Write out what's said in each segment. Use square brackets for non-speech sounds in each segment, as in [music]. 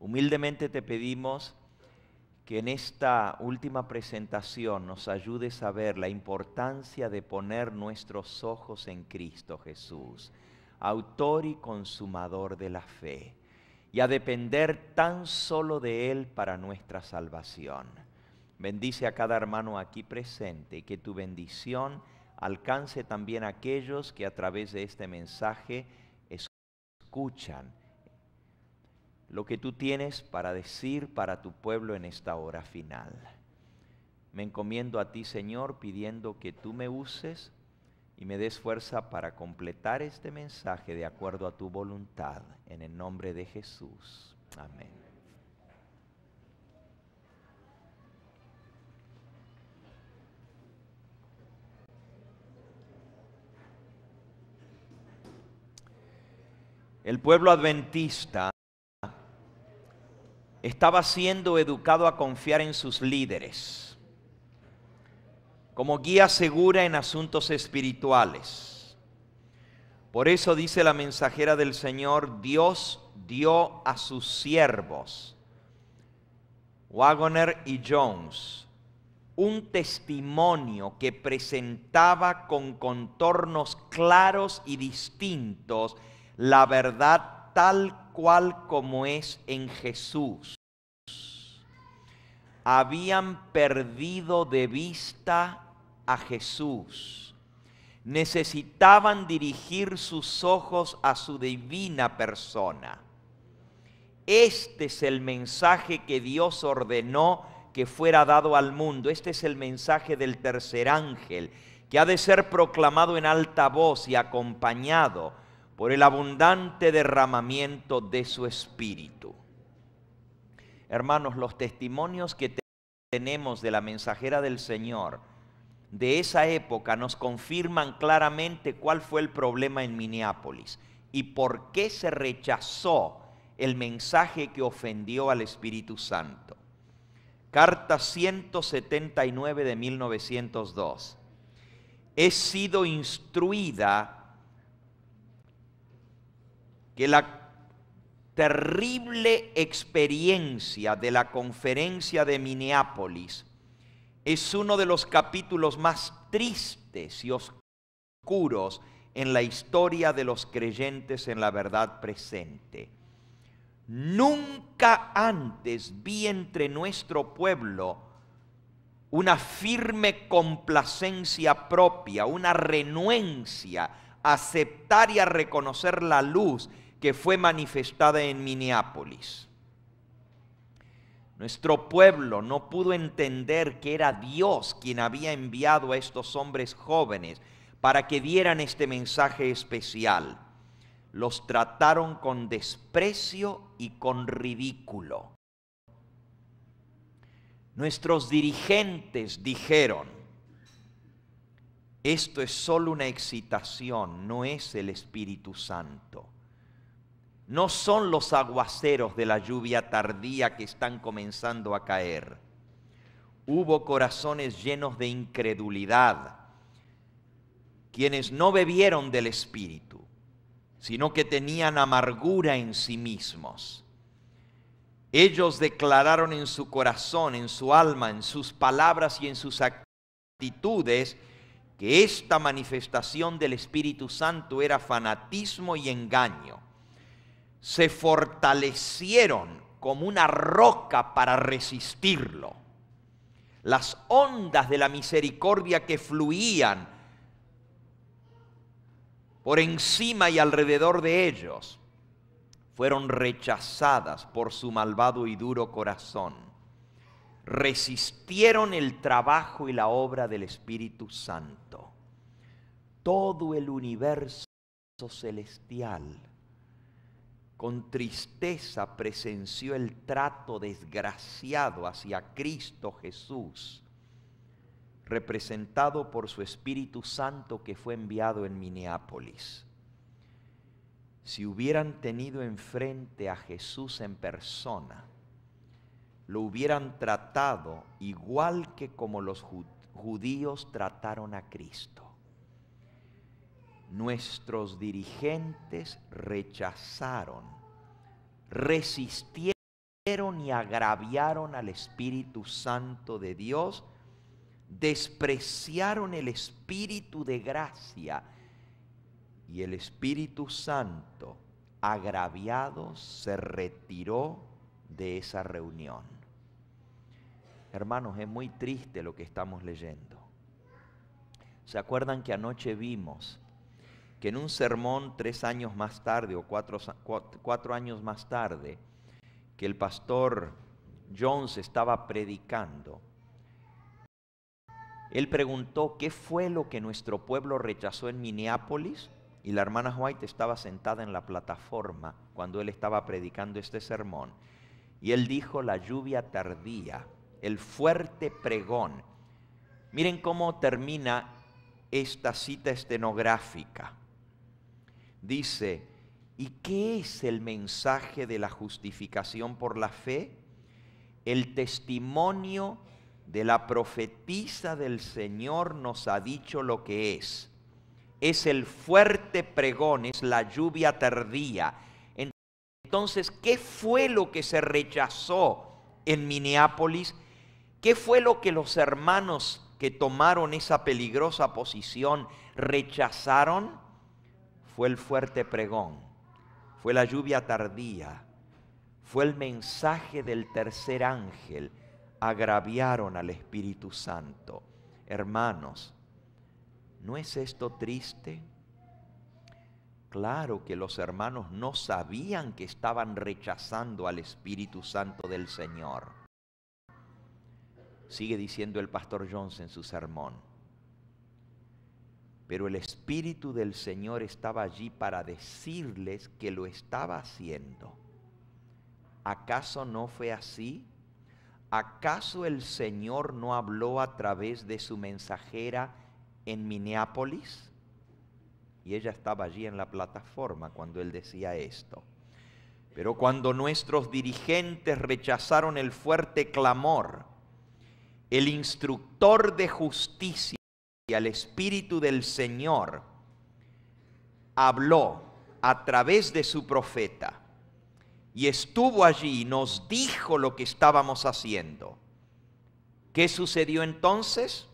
Humildemente te pedimos que en esta última presentación nos ayudes a ver la importancia de poner nuestros ojos en Cristo Jesús, autor y consumador de la fe, y a depender tan solo de Él para nuestra salvación. Bendice a cada hermano aquí presente y que tu bendición alcance también a aquellos que a través de este mensaje escuchan lo que tú tienes para decir para tu pueblo en esta hora final. Me encomiendo a ti, Señor, pidiendo que tú me uses y me des fuerza para completar este mensaje de acuerdo a tu voluntad, en el nombre de Jesús. Amén. El pueblo adventista estaba siendo educado a confiar en sus líderes como guía segura en asuntos espirituales. Por eso dice la mensajera del Señor, Dios dio a sus siervos, Wagoner y Jones, un testimonio que presentaba con contornos claros y distintos la verdad tal cual como es en Jesús. Habían perdido de vista a Jesús. Necesitaban dirigir sus ojos a su divina persona. Este es el mensaje que Dios ordenó que fuera dado al mundo. Este es el mensaje del tercer ángel, que ha de ser proclamado en alta voz y acompañado por el abundante derramamiento de su espíritu. Hermanos, los testimonios que tenemos de la mensajera del Señor de esa época nos confirman claramente cuál fue el problema en Minneapolis y por qué se rechazó el mensaje que ofendió al Espíritu Santo. Carta 179 de 1902. He sido instruida que la terrible experiencia de la conferencia de Minneapolis es uno de los capítulos más tristes y oscuros en la historia de los creyentes en la verdad presente. Nunca antes vi entre nuestro pueblo una firme complacencia propia, una renuencia a aceptar y a reconocer la luz que fue manifestada en Minneapolis. Nuestro pueblo no pudo entender que era Dios quien había enviado a estos hombres jóvenes para que dieran este mensaje especial. Los trataron con desprecio y con ridículo. Nuestros dirigentes dijeron, esto es solo una excitación, no es el Espíritu Santo no son los aguaceros de la lluvia tardía que están comenzando a caer. Hubo corazones llenos de incredulidad, quienes no bebieron del Espíritu, sino que tenían amargura en sí mismos. Ellos declararon en su corazón, en su alma, en sus palabras y en sus actitudes que esta manifestación del Espíritu Santo era fanatismo y engaño se fortalecieron como una roca para resistirlo. Las ondas de la misericordia que fluían por encima y alrededor de ellos fueron rechazadas por su malvado y duro corazón. Resistieron el trabajo y la obra del Espíritu Santo. Todo el universo celestial con tristeza presenció el trato desgraciado hacia Cristo Jesús, representado por su Espíritu Santo que fue enviado en Minneapolis. Si hubieran tenido enfrente a Jesús en persona, lo hubieran tratado igual que como los judíos trataron a Cristo nuestros dirigentes rechazaron, resistieron y agraviaron al Espíritu Santo de Dios, despreciaron el Espíritu de gracia y el Espíritu Santo agraviado se retiró de esa reunión. Hermanos, es muy triste lo que estamos leyendo. ¿Se acuerdan que anoche vimos que en un sermón tres años más tarde o cuatro, años más tarde, que el pastor Jones estaba predicando, él preguntó qué fue lo que nuestro pueblo rechazó en Minneapolis y la hermana White estaba sentada en la plataforma cuando él estaba predicando este sermón. Y él dijo la lluvia tardía, el fuerte pregón. Miren cómo termina esta cita estenográfica dice, ¿y qué es el mensaje de la justificación por la fe? El testimonio de la profetisa del Señor nos ha dicho lo que es. Es el fuerte pregón, es la lluvia tardía. Entonces, ¿qué fue lo que se rechazó en Minneapolis? ¿Qué fue lo que los hermanos que tomaron esa peligrosa posición rechazaron? fue el fuerte pregón, fue la lluvia tardía, fue el mensaje del tercer ángel, agraviaron al Espíritu Santo. Hermanos, ¿no es esto triste? Claro que los hermanos no sabían que estaban rechazando al Espíritu Santo del Señor. Sigue diciendo el pastor Jones en su sermón pero el Espíritu del Señor estaba allí para decirles que lo estaba haciendo. ¿Acaso no fue así? ¿Acaso el Señor no habló a través de su mensajera en Minneapolis? Y ella estaba allí en la plataforma cuando él decía esto. Pero cuando nuestros dirigentes rechazaron el fuerte clamor, el instructor de justicia, y al Espíritu del Señor habló a través de su profeta y estuvo allí y nos dijo lo que estábamos haciendo. ¿Qué sucedió entonces?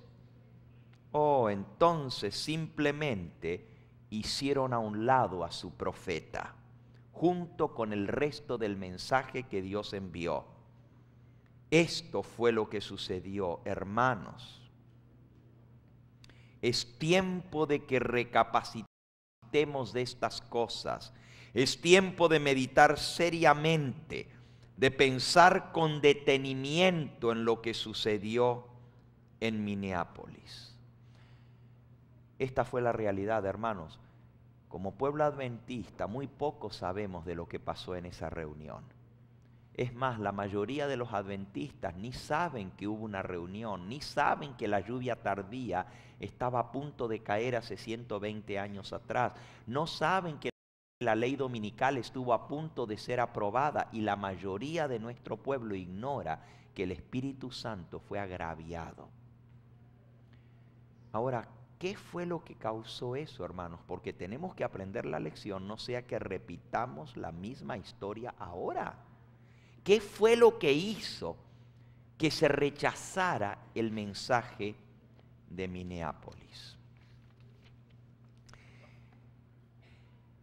Oh, entonces simplemente hicieron a un lado a su profeta, junto con el resto del mensaje que Dios envió. Esto fue lo que sucedió, hermanos. Es tiempo de que recapacitemos de estas cosas. Es tiempo de meditar seriamente, de pensar con detenimiento en lo que sucedió en Minneapolis. Esta fue la realidad, hermanos. Como pueblo adventista, muy poco sabemos de lo que pasó en esa reunión. Es más, la mayoría de los adventistas ni saben que hubo una reunión, ni saben que la lluvia tardía estaba a punto de caer hace 120 años atrás. No saben que la ley dominical estuvo a punto de ser aprobada y la mayoría de nuestro pueblo ignora que el Espíritu Santo fue agraviado. Ahora, ¿qué fue lo que causó eso, hermanos? Porque tenemos que aprender la lección, no sea que repitamos la misma historia ahora. ¿Qué fue lo que hizo que se rechazara el mensaje de Minneapolis?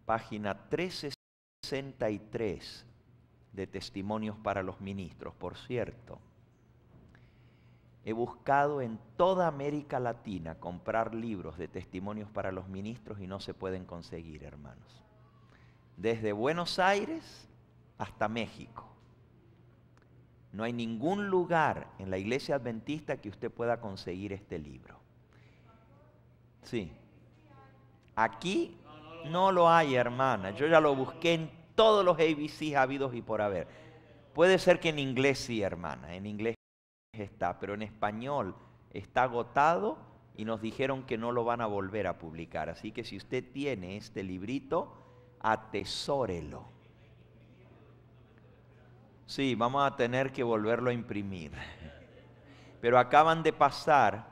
Página 363 de Testimonios para los Ministros, por cierto. He buscado en toda América Latina comprar libros de testimonios para los ministros y no se pueden conseguir, hermanos. Desde Buenos Aires hasta México. No hay ningún lugar en la iglesia adventista que usted pueda conseguir este libro. Sí. Aquí no lo hay, hermana. Yo ya lo busqué en todos los ABCs habidos y por haber. Puede ser que en inglés sí, hermana. En inglés está, pero en español está agotado y nos dijeron que no lo van a volver a publicar. Así que si usted tiene este librito, atesórelo Sí, vamos a tener que volverlo a imprimir. Pero acaban de pasar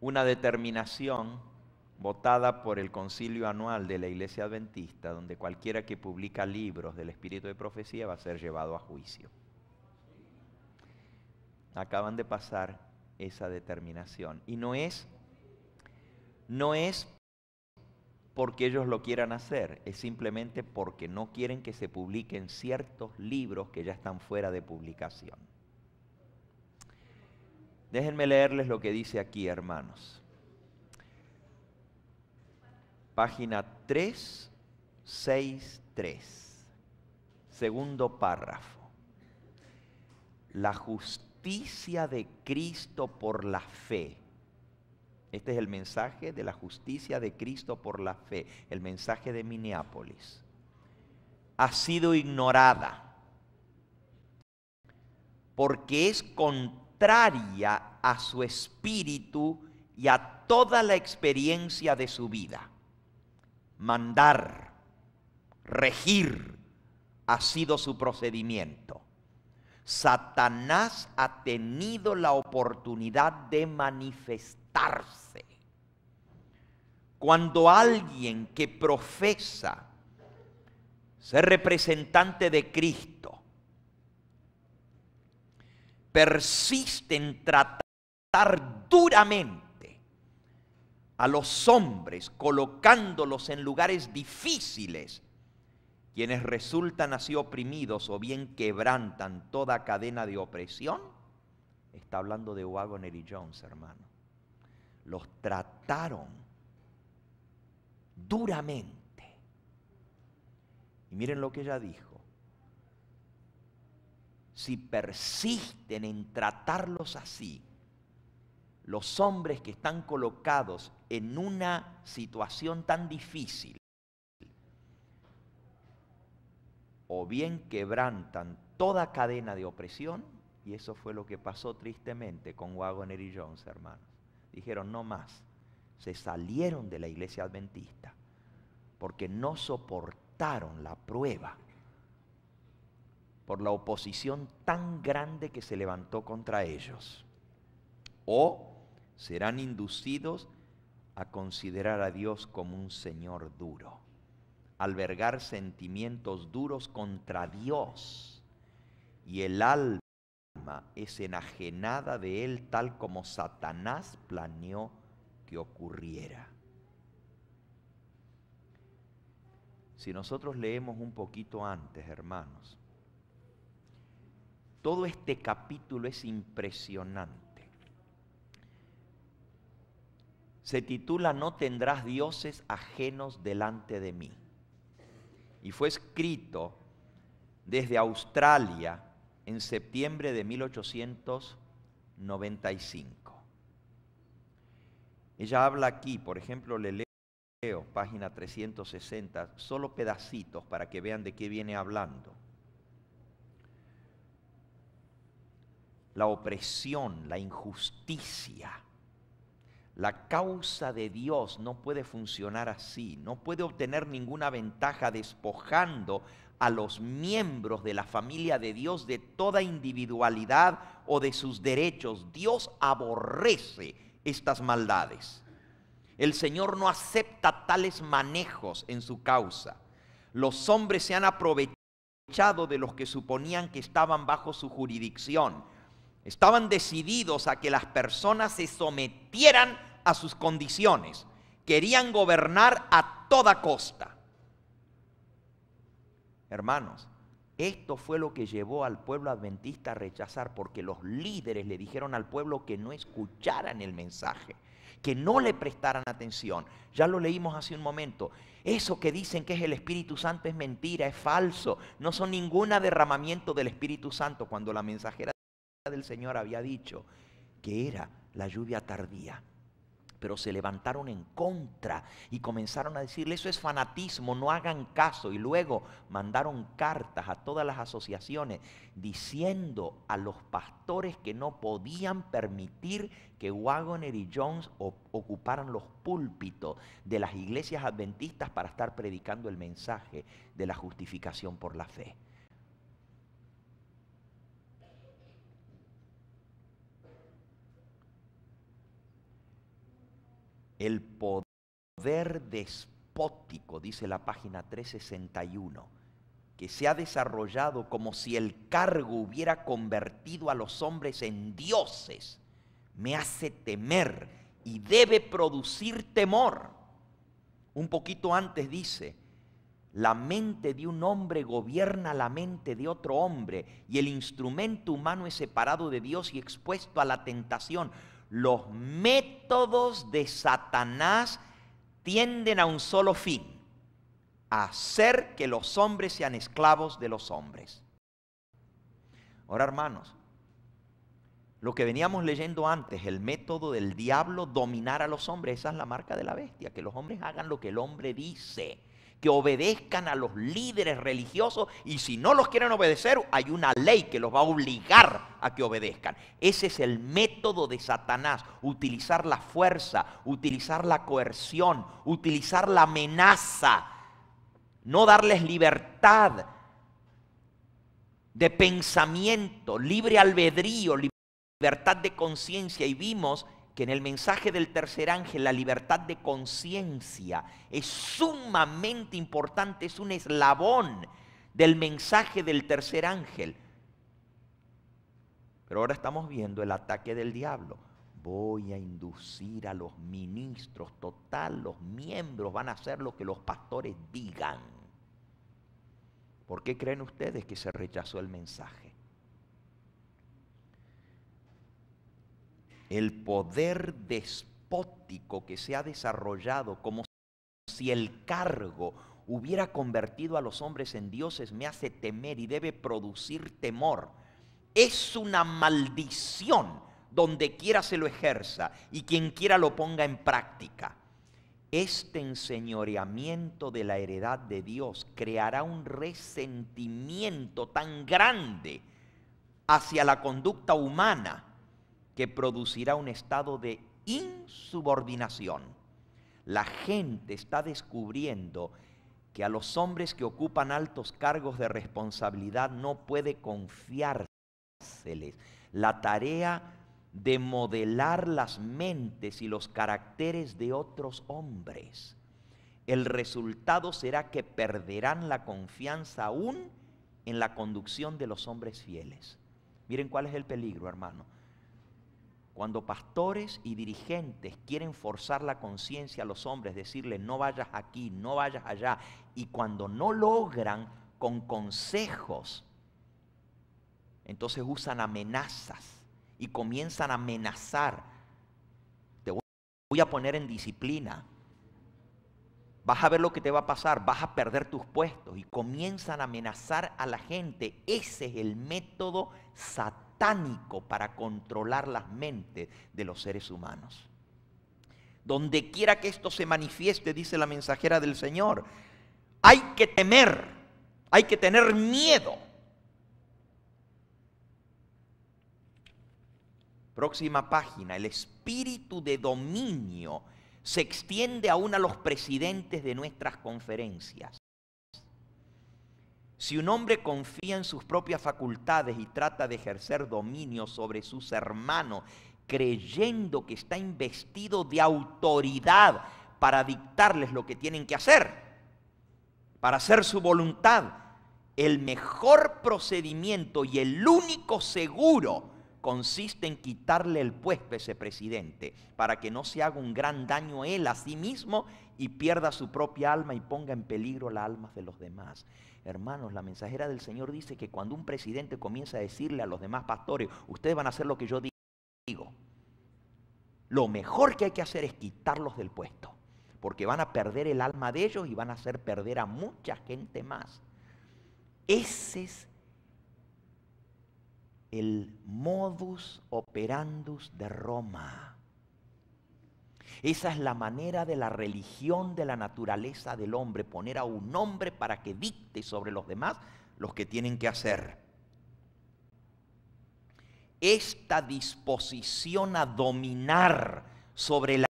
una determinación votada por el concilio anual de la Iglesia Adventista, donde cualquiera que publica libros del Espíritu de Profecía va a ser llevado a juicio. Acaban de pasar esa determinación. Y no es, no es porque ellos lo quieran hacer, es simplemente porque no quieren que se publiquen ciertos libros que ya están fuera de publicación. Déjenme leerles lo que dice aquí, hermanos. Página 3, Segundo párrafo. La justicia de Cristo por la fe este es el mensaje de la justicia de Cristo por la fe, el mensaje de Minneapolis. Ha sido ignorada porque es contraria a su espíritu y a toda la experiencia de su vida. Mandar, regir, ha sido su procedimiento. Satanás ha tenido la oportunidad de manifestar cuando alguien que profesa ser representante de Cristo persiste en tratar duramente a los hombres colocándolos en lugares difíciles, quienes resultan así oprimidos o bien quebrantan toda cadena de opresión, está hablando de Wagoner y Jones, hermano los trataron duramente. Y miren lo que ella dijo. Si persisten en tratarlos así, los hombres que están colocados en una situación tan difícil, o bien quebrantan toda cadena de opresión, y eso fue lo que pasó tristemente con Wagoner y Jones, hermanos dijeron, no más. Se salieron de la iglesia adventista porque no soportaron la prueba por la oposición tan grande que se levantó contra ellos. O serán inducidos a considerar a Dios como un Señor duro, albergar sentimientos duros contra Dios y el alma es enajenada de él tal como Satanás planeó que ocurriera. Si nosotros leemos un poquito antes, hermanos, todo este capítulo es impresionante. Se titula No tendrás dioses ajenos delante de mí. Y fue escrito desde Australia en septiembre de 1895. Ella habla aquí, por ejemplo, le leo página 360, solo pedacitos para que vean de qué viene hablando. La opresión, la injusticia. La causa de Dios no puede funcionar así, no puede obtener ninguna ventaja despojando a los miembros de la familia de Dios de toda individualidad o de sus derechos. Dios aborrece estas maldades. El Señor no acepta tales manejos en su causa. Los hombres se han aprovechado de los que suponían que estaban bajo su jurisdicción. Estaban decididos a que las personas se sometieran a sus condiciones. Querían gobernar a toda costa. Hermanos, esto fue lo que llevó al pueblo adventista a rechazar, porque los líderes le dijeron al pueblo que no escucharan el mensaje, que no le prestaran atención. Ya lo leímos hace un momento. Eso que dicen que es el Espíritu Santo es mentira, es falso. No son ninguna derramamiento del Espíritu Santo cuando la mensajera del Señor había dicho que era la lluvia tardía pero se levantaron en contra y comenzaron a decirle, eso es fanatismo, no hagan caso. Y luego mandaron cartas a todas las asociaciones diciendo a los pastores que no podían permitir que Wagoner y Jones ocuparan los púlpitos de las iglesias adventistas para estar predicando el mensaje de la justificación por la fe. el poder despótico, dice la página 361, que se ha desarrollado como si el cargo hubiera convertido a los hombres en dioses, me hace temer y debe producir temor. Un poquito antes dice, la mente de un hombre gobierna la mente de otro hombre y el instrumento humano es separado de Dios y expuesto a la tentación los métodos de Satanás tienden a un solo fin, hacer que los hombres sean esclavos de los hombres. Ahora, hermanos, lo que veníamos leyendo antes, el método del diablo dominar a los hombres, esa es la marca de la bestia, que los hombres hagan lo que el hombre dice que obedezcan a los líderes religiosos y si no los quieren obedecer, hay una ley que los va a obligar a que obedezcan. Ese es el método de Satanás, utilizar la fuerza, utilizar la coerción, utilizar la amenaza, no darles libertad de pensamiento, libre albedrío, libertad de conciencia y vimos que en el mensaje del tercer ángel la libertad de conciencia es sumamente importante, es un eslabón del mensaje del tercer ángel. Pero ahora estamos viendo el ataque del diablo. Voy a inducir a los ministros, total, los miembros van a hacer lo que los pastores digan. ¿Por qué creen ustedes que se rechazó el mensaje? el poder despótico que se ha desarrollado como si el cargo hubiera convertido a los hombres en dioses me hace temer y debe producir temor. Es una maldición donde quiera se lo ejerza y quien quiera lo ponga en práctica. Este enseñoreamiento de la heredad de Dios creará un resentimiento tan grande hacia la conducta humana que producirá un estado de insubordinación. La gente está descubriendo que a los hombres que ocupan altos cargos de responsabilidad no puede confiárseles la tarea de modelar las mentes y los caracteres de otros hombres. El resultado será que perderán la confianza aún en la conducción de los hombres fieles. Miren cuál es el peligro, hermano cuando pastores y dirigentes quieren forzar la conciencia a los hombres, decirles no vayas aquí, no vayas allá, y cuando no logran con consejos, entonces usan amenazas y comienzan a amenazar. Te voy a poner en disciplina. Vas a ver lo que te va a pasar, vas a perder tus puestos y comienzan a amenazar a la gente. Ese es el método satánico para controlar las mentes de los seres humanos. Donde quiera que esto se manifieste, dice la mensajera del Señor, hay que temer, hay que tener miedo. Próxima página, el espíritu de dominio se extiende aún a los presidentes de nuestras conferencias. Si un hombre confía en sus propias facultades y trata de ejercer dominio sobre sus hermanos, creyendo que está investido de autoridad para dictarles lo que tienen que hacer, para hacer su voluntad, el mejor procedimiento y el único seguro consiste en quitarle el puesto a ese presidente para que no se haga un gran daño él a sí mismo y pierda su propia alma y ponga en peligro la alma de los demás. Hermanos, la mensajera del Señor dice que cuando un presidente comienza a decirle a los demás pastores, ustedes van a hacer lo que yo digo, lo mejor que hay que hacer es quitarlos del puesto, porque van a perder el alma de ellos y van a hacer perder a mucha gente más. Ese es el modus operandus de Roma. Esa es la manera de la religión de la naturaleza del hombre, poner a un hombre para que dicte sobre los demás los que tienen que hacer. Esta disposición a dominar sobre la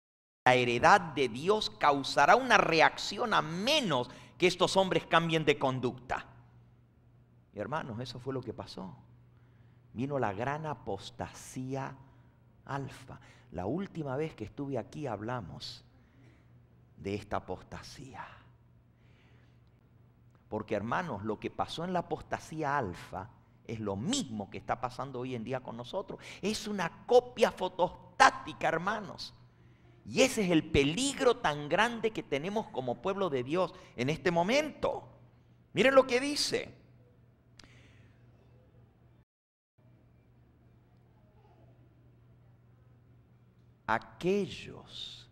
heredad de Dios causará una reacción a menos que estos hombres cambien de conducta. Y hermanos, eso fue lo que pasó. Vino la gran apostasía alfa. La última vez que estuve aquí hablamos de esta apostasía. Porque hermanos, lo que pasó en la apostasía alfa es lo mismo que está pasando hoy en día con nosotros. Es una copia fotostática, hermanos. Y ese es el peligro tan grande que tenemos como pueblo de Dios en este momento. Miren lo que dice. aquellos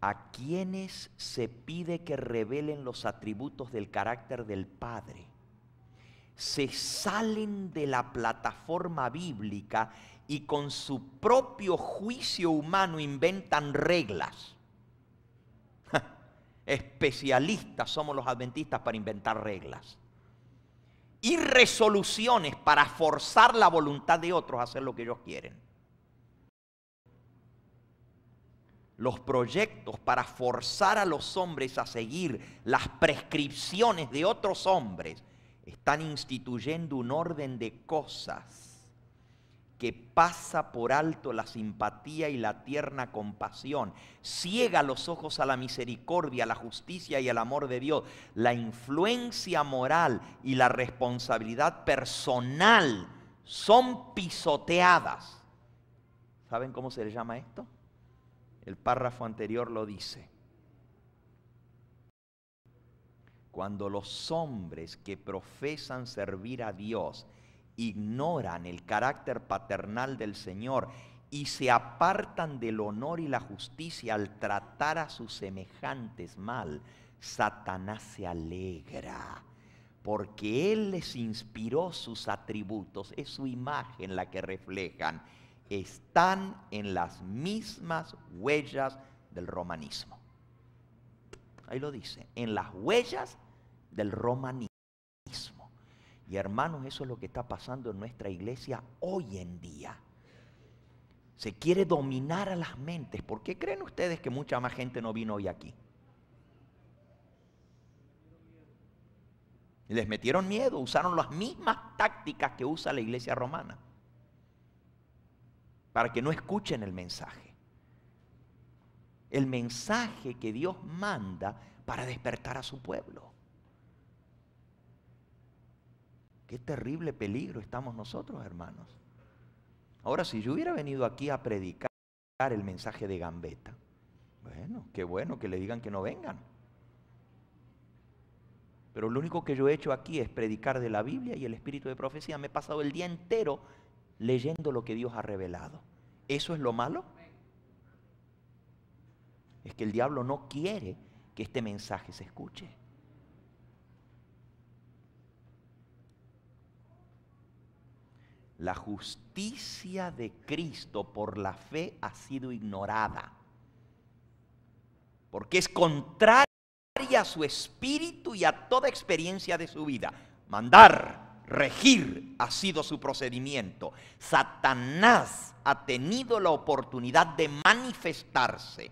a quienes se pide que revelen los atributos del carácter del Padre, se salen de la plataforma bíblica y con su propio juicio humano inventan reglas. Especialistas somos los adventistas para inventar reglas. Y resoluciones para forzar la voluntad de otros a hacer lo que ellos quieren. los proyectos para forzar a los hombres a seguir las prescripciones de otros hombres, están instituyendo un orden de cosas que pasa por alto la simpatía y la tierna compasión, ciega los ojos a la misericordia, a la justicia y al amor de Dios, la influencia moral y la responsabilidad personal son pisoteadas. ¿Saben cómo se le llama esto? El párrafo anterior lo dice. Cuando los hombres que profesan servir a Dios ignoran el carácter paternal del Señor y se apartan del honor y la justicia al tratar a sus semejantes mal, Satanás se alegra, porque Él les inspiró sus atributos, es su imagen la que reflejan están en las mismas huellas del romanismo. Ahí lo dice, en las huellas del romanismo. Y hermanos, eso es lo que está pasando en nuestra iglesia hoy en día. Se quiere dominar a las mentes. ¿Por qué creen ustedes que mucha más gente no vino hoy aquí? Les metieron miedo, usaron las mismas tácticas que usa la iglesia romana para que no escuchen el mensaje. El mensaje que Dios manda para despertar a su pueblo. Qué terrible peligro estamos nosotros, hermanos. Ahora, si yo hubiera venido aquí a predicar el mensaje de gambeta, bueno, qué bueno que le digan que no vengan. Pero lo único que yo he hecho aquí es predicar de la Biblia y el espíritu de profecía. Me he pasado el día entero leyendo lo que Dios ha revelado. ¿Eso es lo malo? Es que el diablo no quiere que este mensaje se escuche. La justicia de Cristo por la fe ha sido ignorada, porque es contraria a su espíritu y a toda experiencia de su vida. Mandar regir ha sido su procedimiento. Satanás ha tenido la oportunidad de manifestarse.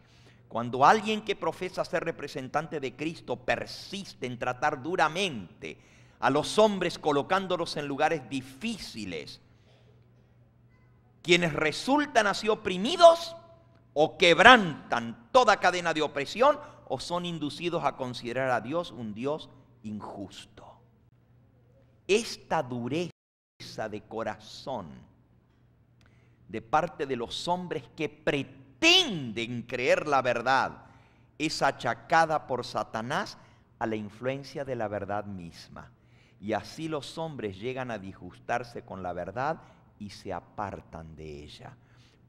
Cuando alguien que profesa ser representante de Cristo persiste en tratar duramente a los hombres colocándolos en lugares difíciles, quienes resultan así oprimidos o quebrantan toda cadena de opresión o son inducidos a considerar a Dios un Dios injusto esta dureza de corazón de parte de los hombres que pretenden creer la verdad es achacada por Satanás a la influencia de la verdad misma. Y así los hombres llegan a disgustarse con la verdad y se apartan de ella.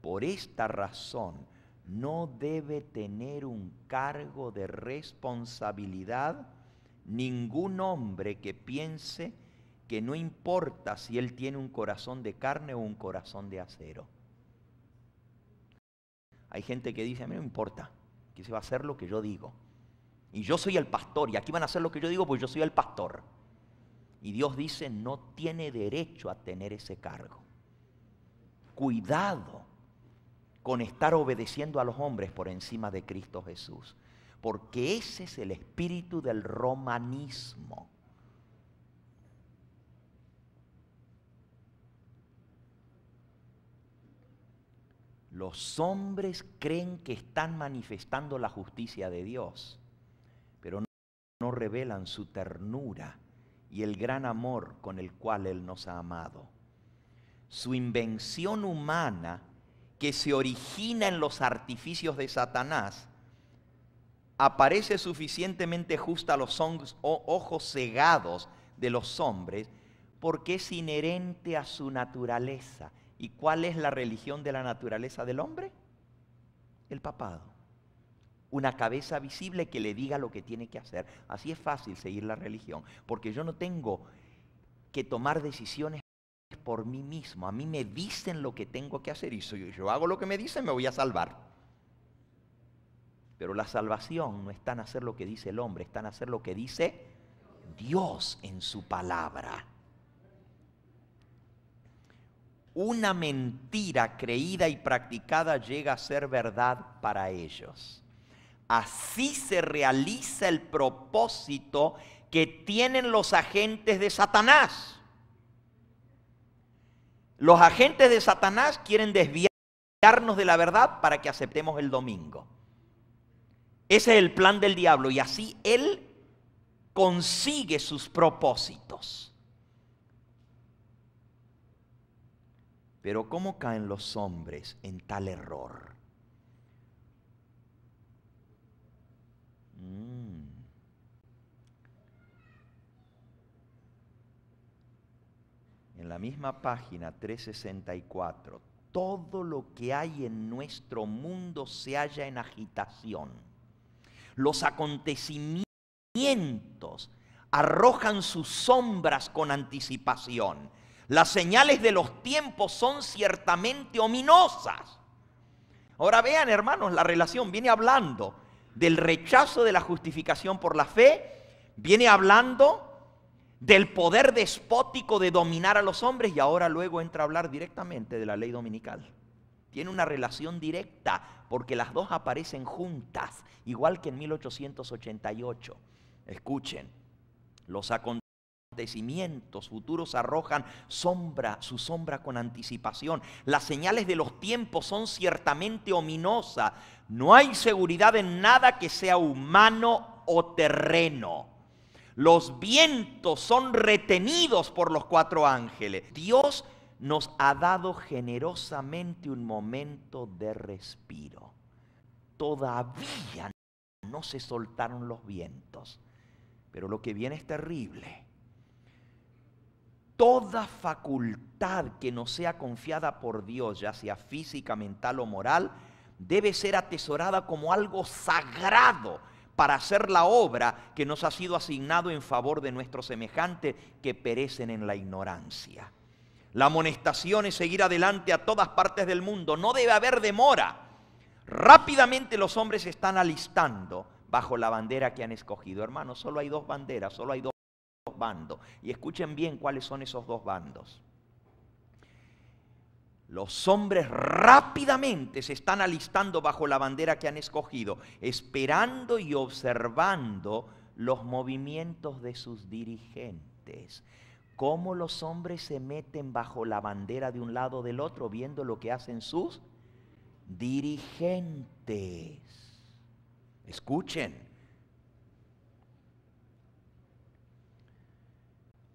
Por esta razón, no debe tener un cargo de responsabilidad ningún hombre que piense que no importa si él tiene un corazón de carne o un corazón de acero. Hay gente que dice, a mí no importa, que se va a hacer lo que yo digo. Y yo soy el pastor, y aquí van a hacer lo que yo digo, pues yo soy el pastor. Y Dios dice, no tiene derecho a tener ese cargo. Cuidado con estar obedeciendo a los hombres por encima de Cristo Jesús, porque ese es el espíritu del romanismo. Los hombres creen que están manifestando la justicia de Dios, pero no, revelan su ternura y el gran amor con el cual Él nos ha amado. Su invención humana, que se origina en los artificios de Satanás, aparece suficientemente justa a los ojos cegados de los hombres porque es inherente a su naturaleza. ¿Y cuál es la religión de la naturaleza del hombre? El papado. Una cabeza visible que le diga lo que tiene que hacer. Así es fácil seguir la religión, porque yo no tengo que tomar decisiones por mí mismo. A mí me dicen lo que tengo que hacer y si yo hago lo que me dicen me voy a salvar. Pero la salvación no está en hacer lo que dice el hombre, está en hacer lo que dice Dios en su palabra una mentira creída y practicada llega a ser verdad para ellos. Así se realiza el propósito que tienen los agentes de Satanás. Los agentes de Satanás quieren desviarnos de la verdad para que aceptemos el domingo. Ese es el plan del diablo y así él consigue sus propósitos. Pero ¿cómo caen los hombres en tal error? Mm. En la misma página 364, todo lo que hay en nuestro mundo se halla en agitación. Los acontecimientos arrojan sus sombras con anticipación. Las señales de los tiempos son ciertamente ominosas. Ahora vean, hermanos, la relación viene hablando del rechazo de la justificación por la fe, viene hablando del poder despótico de dominar a los hombres y ahora luego entra a hablar directamente de la ley dominical. Tiene una relación directa porque las dos aparecen juntas, igual que en 1888. Escuchen, los acontecimientos acontecimientos futuros arrojan sombra, su sombra con anticipación. Las señales de los tiempos son ciertamente ominosas. No hay seguridad en nada que sea humano o terreno. Los vientos son retenidos por los cuatro ángeles. Dios nos ha dado generosamente un momento de respiro. Todavía no se soltaron los vientos, pero lo que viene es terrible toda facultad que nos sea confiada por Dios, ya sea física, mental o moral, debe ser atesorada como algo sagrado para hacer la obra que nos ha sido asignado en favor de nuestros semejantes que perecen en la ignorancia. La amonestación es seguir adelante a todas partes del mundo. No debe haber demora. Rápidamente los hombres se están alistando bajo la bandera que han escogido. Hermanos, solo hay dos banderas, solo hay dos bandos. Y escuchen bien cuáles son esos dos bandos. Los hombres rápidamente se están alistando bajo la bandera que han escogido, esperando y observando los movimientos de sus dirigentes. Cómo los hombres se meten bajo la bandera de un lado del otro, viendo lo que hacen sus dirigentes. Escuchen.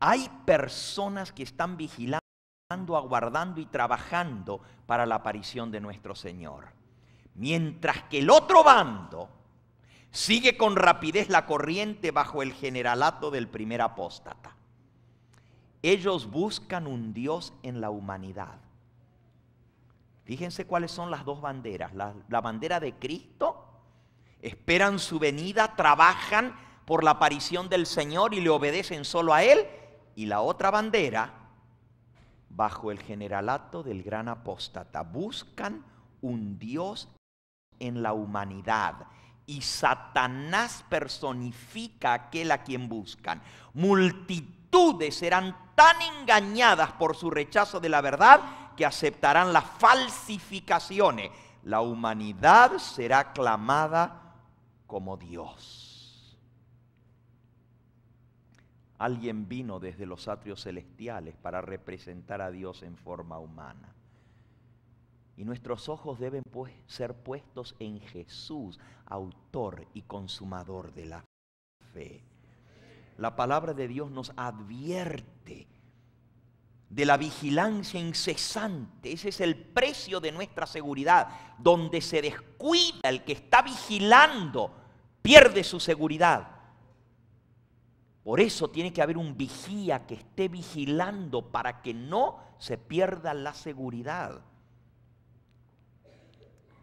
Hay personas que están vigilando, aguardando y trabajando para la aparición de nuestro Señor. Mientras que el otro bando sigue con rapidez la corriente bajo el generalato del primer apóstata. Ellos buscan un Dios en la humanidad. Fíjense cuáles son las dos banderas. La, bandera de Cristo, esperan su venida, trabajan por la aparición del Señor y le obedecen solo a Él y la otra bandera bajo el generalato del gran apóstata. Buscan un Dios en la humanidad y Satanás personifica aquel a quien buscan. Multitudes serán tan engañadas por su rechazo de la verdad que aceptarán las falsificaciones. La humanidad será clamada como Dios. Alguien vino desde los atrios celestiales para representar a Dios en forma humana. Y nuestros ojos deben pues, ser puestos en Jesús, autor y consumador de la fe. La palabra de Dios nos advierte de la vigilancia incesante. Ese es el precio de nuestra seguridad. Donde se descuida el que está vigilando, pierde su seguridad. Por eso tiene que haber un vigía que esté vigilando para que no se pierda la seguridad.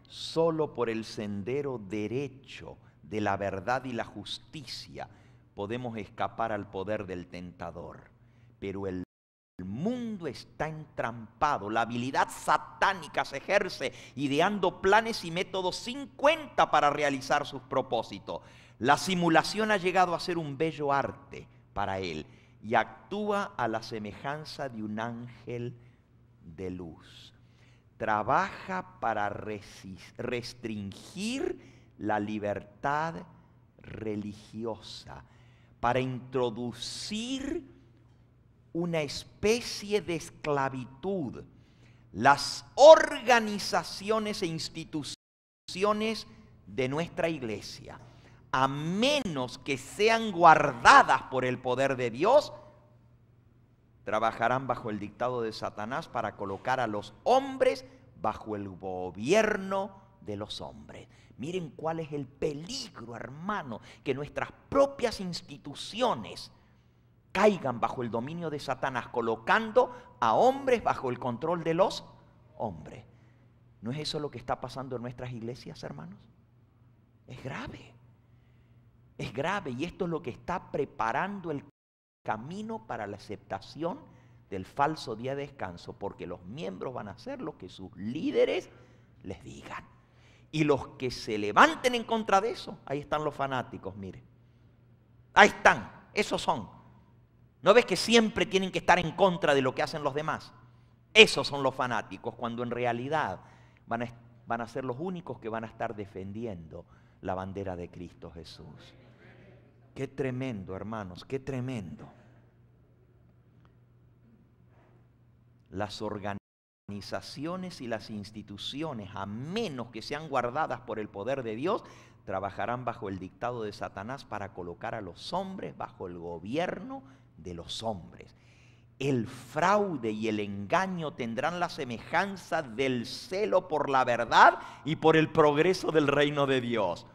Solo por el sendero derecho de la verdad y la justicia podemos escapar al poder del tentador. Pero el mundo está entrampado, la habilidad satánica se ejerce ideando planes y métodos sin cuenta para realizar sus propósitos. La simulación ha llegado a ser un bello arte para él y actúa a la semejanza de un ángel de luz. Trabaja para restringir la libertad religiosa, para introducir una especie de esclavitud. Las organizaciones e instituciones de nuestra iglesia a menos que sean guardadas por el poder de Dios, trabajarán bajo el dictado de Satanás para colocar a los hombres bajo el gobierno de los hombres. Miren cuál es el peligro, hermano, que nuestras propias instituciones caigan bajo el dominio de Satanás, colocando a hombres bajo el control de los hombres. ¿No es eso lo que está pasando en nuestras iglesias, hermanos? Es grave es grave y esto es lo que está preparando el camino para la aceptación del falso día de descanso, porque los miembros van a hacer lo que sus líderes les digan. Y los que se levanten en contra de eso, ahí están los fanáticos, mire. Ahí están, esos son. ¿No ves que siempre tienen que estar en contra de lo que hacen los demás? Esos son los fanáticos, cuando en realidad van van a ser los únicos que van a estar defendiendo la bandera de Cristo Jesús. Qué tremendo, hermanos, qué tremendo. Las organizaciones y las instituciones, a menos que sean guardadas por el poder de Dios, trabajarán bajo el dictado de Satanás para colocar a los hombres bajo el gobierno de los hombres. El fraude y el engaño tendrán la semejanza del celo por la verdad y por el progreso del reino de Dios.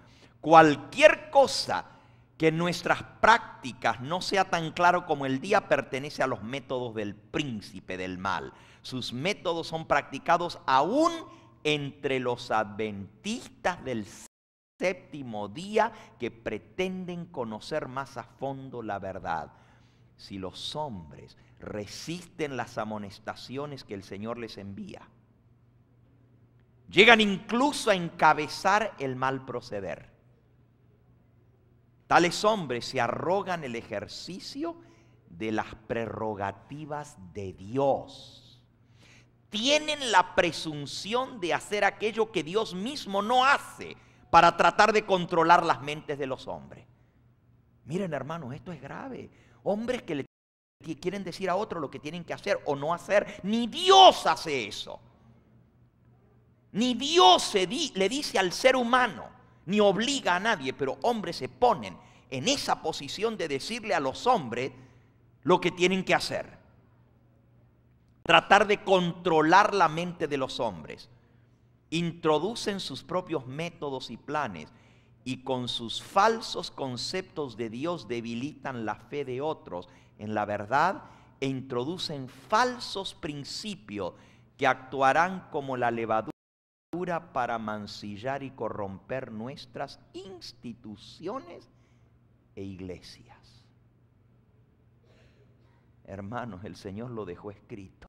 Cualquier cosa que nuestras prácticas no sea tan claro como el día pertenece a los métodos del príncipe del mal. Sus métodos son practicados aún entre los adventistas del séptimo día que pretenden conocer más a fondo la verdad. Si los hombres resisten las amonestaciones que el Señor les envía, llegan incluso a encabezar el mal proceder. Tales hombres se arrogan el ejercicio de las prerrogativas de Dios. Tienen la presunción de hacer aquello que Dios mismo no hace para tratar de controlar las mentes de los hombres. Miren hermanos, esto es grave. Hombres que quieren decir a otro lo que tienen que hacer o no hacer. Ni Dios hace eso. Ni Dios le dice al ser humano ni obliga a nadie, pero hombres se ponen en esa posición de decirle a los hombres lo que tienen que hacer. Tratar de controlar la mente de los hombres. Introducen sus propios métodos y planes y con sus falsos conceptos de Dios debilitan la fe de otros en la verdad e introducen falsos principios que actuarán como la levadura para mancillar y corromper nuestras instituciones e iglesias. Hermanos, el Señor lo dejó escrito.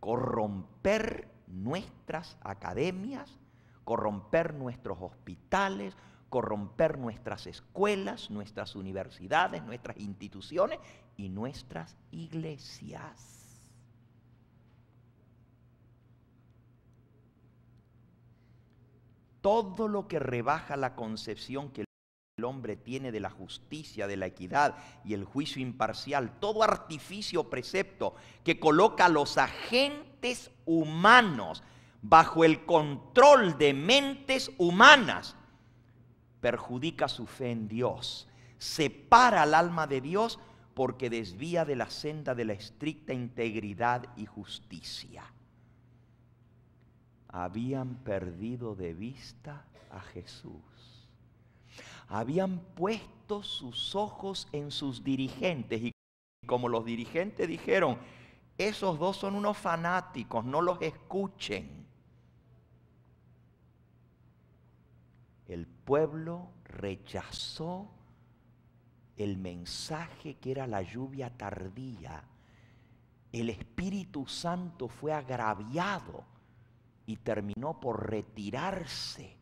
Corromper nuestras academias, corromper nuestros hospitales, corromper nuestras escuelas, nuestras universidades, nuestras instituciones y nuestras iglesias. todo lo que rebaja la concepción que el hombre tiene de la justicia, de la equidad y el juicio imparcial, todo artificio precepto que coloca a los agentes humanos bajo el control de mentes humanas, perjudica su fe en Dios, separa al alma de Dios porque desvía de la senda de la estricta integridad y justicia habían perdido de vista a Jesús. Habían puesto sus ojos en sus dirigentes y como los dirigentes dijeron, esos dos son unos fanáticos, no los escuchen. El pueblo rechazó el mensaje que era la lluvia tardía. El Espíritu Santo fue agraviado y terminó por retirarse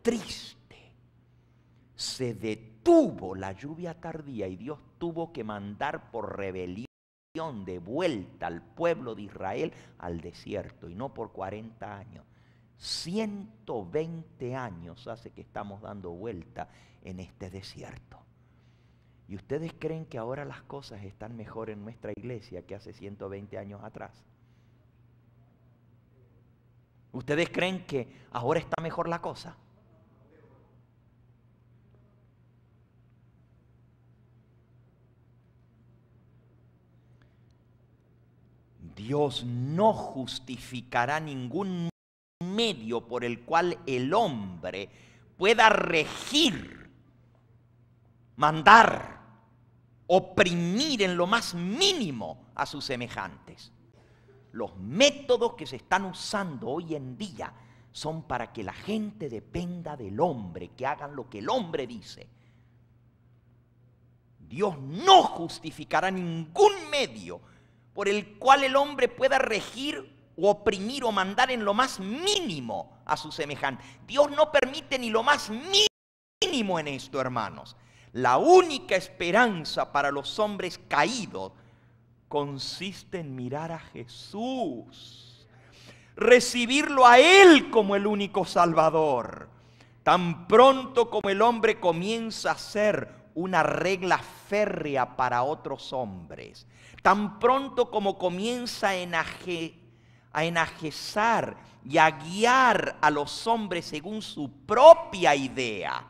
triste. Se detuvo la lluvia tardía y Dios tuvo que mandar por rebelión de vuelta al pueblo de Israel al desierto y no por 40 años. 120 años hace que estamos dando vuelta en este desierto. ¿Y ustedes creen que ahora las cosas están mejor en nuestra iglesia que hace 120 años atrás? ¿Ustedes creen que ahora está mejor la cosa? Dios no justificará ningún medio por el cual el hombre pueda regir, mandar, oprimir en lo más mínimo a sus semejantes los métodos que se están usando hoy en día son para que la gente dependa del hombre, que hagan lo que el hombre dice. Dios no justificará ningún medio por el cual el hombre pueda regir o oprimir o mandar en lo más mínimo a su semejante. Dios no permite ni lo más mínimo en esto, hermanos. La única esperanza para los hombres caídos consiste en mirar a Jesús, recibirlo a Él como el único Salvador. Tan pronto como el hombre comienza a ser una regla férrea para otros hombres, tan pronto como comienza a, enaje, a enajezar y a guiar a los hombres según su propia idea,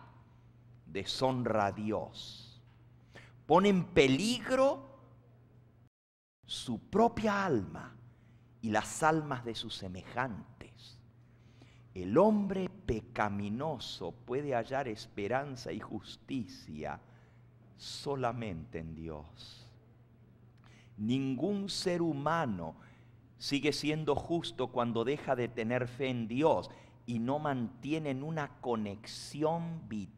deshonra a Dios, pone en peligro su propia alma y las almas de sus semejantes. El hombre pecaminoso puede hallar esperanza y justicia solamente en Dios. Ningún ser humano sigue siendo justo cuando deja de tener fe en Dios y no mantiene una conexión vital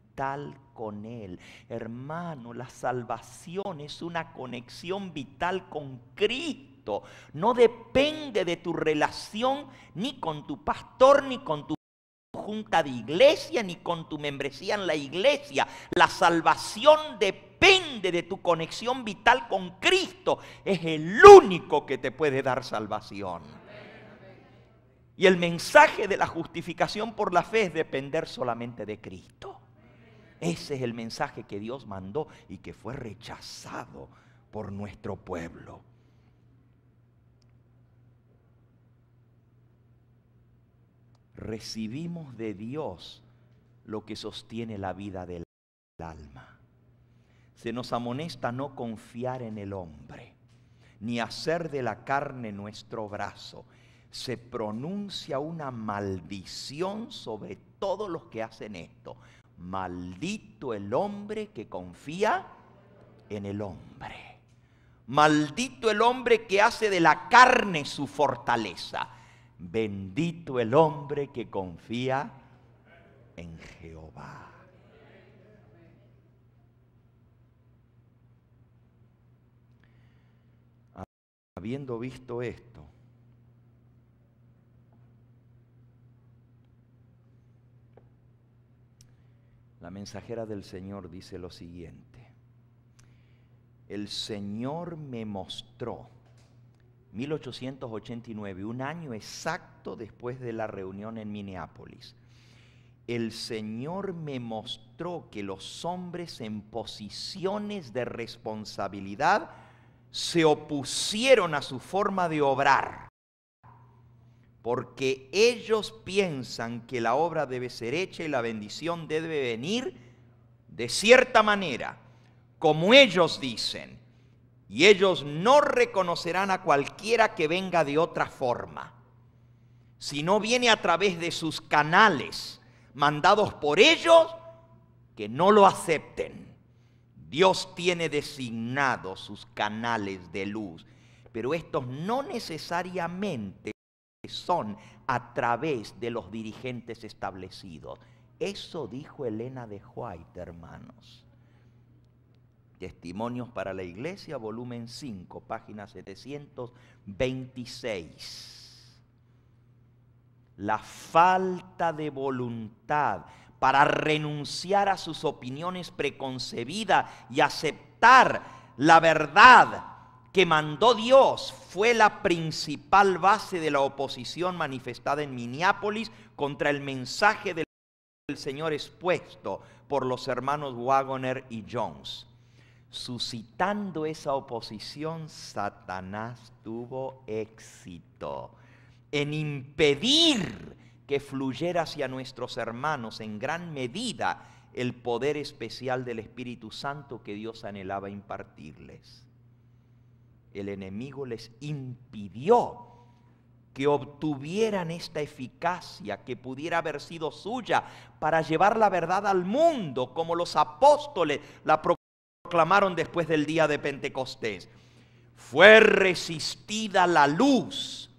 con Él. Hermano, la salvación es una conexión vital con Cristo. No depende de tu relación ni con tu pastor, ni con tu junta de iglesia, ni con tu membresía en la iglesia. La salvación depende de tu conexión vital con Cristo. Es el único que te puede dar salvación. Y el mensaje de la justificación por la fe es depender solamente de Cristo. Ese es el mensaje que Dios mandó y que fue rechazado por nuestro pueblo. Recibimos de Dios lo que sostiene la vida del alma. Se nos amonesta no confiar en el hombre, ni hacer de la carne nuestro brazo. Se pronuncia una maldición sobre todos los que hacen esto. Maldito el hombre que confía en el hombre. Maldito el hombre que hace de la carne su fortaleza. Bendito el hombre que confía en Jehová. Habiendo visto esto, la mensajera del Señor dice lo siguiente. El Señor me mostró 1889, un año exacto después de la reunión en Minneapolis. El Señor me mostró que los hombres en posiciones de responsabilidad se opusieron a su forma de obrar porque ellos piensan que la obra debe ser hecha y la bendición debe venir de cierta manera, como ellos dicen, y ellos no reconocerán a cualquiera que venga de otra forma, si no viene a través de sus canales mandados por ellos, que no lo acepten. Dios tiene designados sus canales de luz, pero estos no necesariamente son a través de los dirigentes establecidos. Eso dijo Elena de White, hermanos. Testimonios para la Iglesia, volumen 5, página 726. La falta de voluntad para renunciar a sus opiniones preconcebidas y aceptar la verdad que mandó Dios fue la principal base de la oposición manifestada en Minneapolis contra el mensaje del Señor expuesto por los hermanos Wagoner y Jones. Suscitando esa oposición, Satanás tuvo éxito en impedir que fluyera hacia nuestros hermanos en gran medida el poder especial del Espíritu Santo que Dios anhelaba impartirles el enemigo les impidió que obtuvieran esta eficacia que pudiera haber sido suya para llevar la verdad al mundo, como los apóstoles la proclamaron después del día de Pentecostés. Fue resistida la luz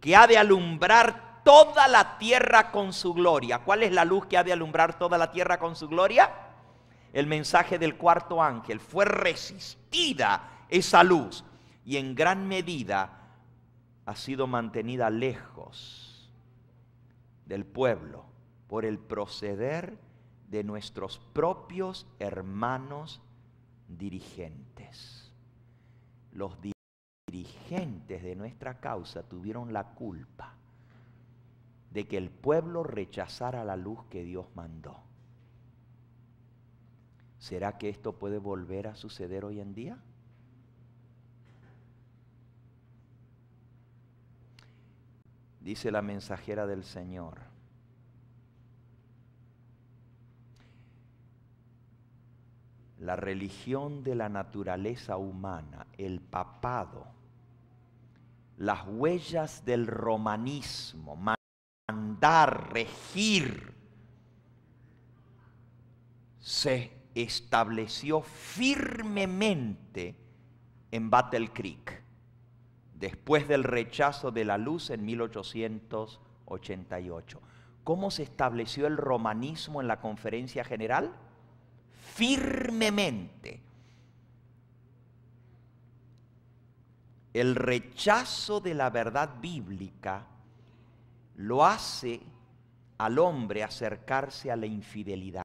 que ha de alumbrar toda la tierra con su gloria. ¿Cuál es la luz que ha de alumbrar toda la tierra con su gloria? El mensaje del cuarto ángel. Fue resistida esa luz y en gran medida ha sido mantenida lejos del pueblo por el proceder de nuestros propios hermanos dirigentes. Los dirigentes de nuestra causa tuvieron la culpa de que el pueblo rechazara la luz que Dios mandó. ¿Será que esto puede volver a suceder hoy en día? dice la mensajera del Señor. La religión de la naturaleza humana, el papado, las huellas del romanismo, mandar, regir, se estableció firmemente en Battle Creek después del rechazo de la luz en 1888. ¿Cómo se estableció el romanismo en la conferencia general? Firmemente. El rechazo de la verdad bíblica lo hace al hombre acercarse a la infidelidad.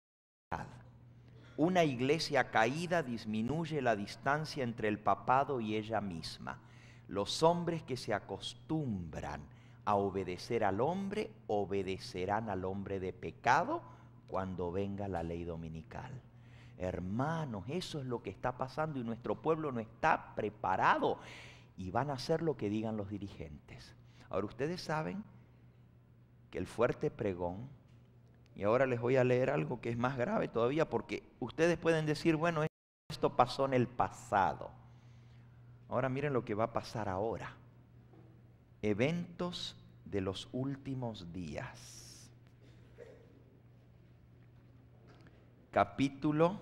Una iglesia caída disminuye la distancia entre el papado y ella misma. Los hombres que se acostumbran a obedecer al hombre, obedecerán al hombre de pecado cuando venga la ley dominical. Hermanos, eso es lo que está pasando y nuestro pueblo no está preparado y van a hacer lo que digan los dirigentes. Ahora ustedes saben que el fuerte pregón, y ahora les voy a leer algo que es más grave todavía, porque ustedes pueden decir, bueno, esto pasó en el pasado. Ahora miren lo que va a pasar ahora. Eventos de los últimos días. Capítulo,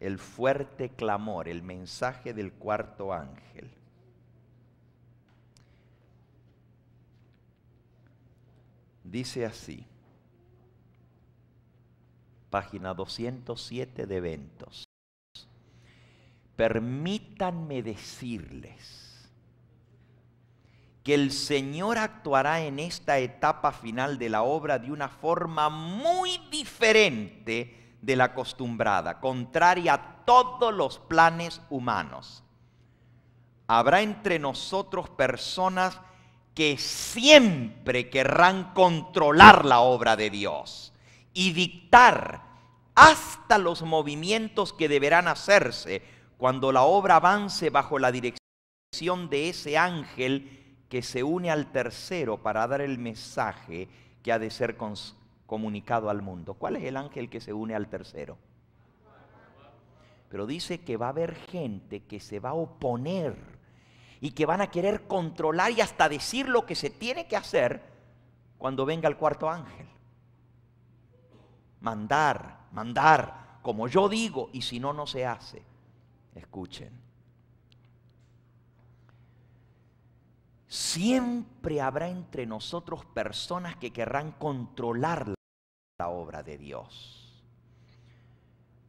el fuerte clamor, el mensaje del cuarto ángel. Dice así, página 207 de eventos. Permítanme decirles que el Señor actuará en esta etapa final de la obra de una forma muy diferente de la acostumbrada, contraria a todos los planes humanos. Habrá entre nosotros personas que siempre querrán controlar la obra de Dios y dictar hasta los movimientos que deberán hacerse cuando la obra avance bajo la dirección de ese ángel que se une al tercero para dar el mensaje que ha de ser comunicado al mundo. ¿Cuál es el ángel que se une al tercero? Pero dice que va a haber gente que se va a oponer y que van a querer controlar y hasta decir lo que se tiene que hacer cuando venga el cuarto ángel. Mandar, mandar, como yo digo, y si no, no se hace. Escuchen. Siempre habrá entre nosotros personas que querrán controlar la obra de Dios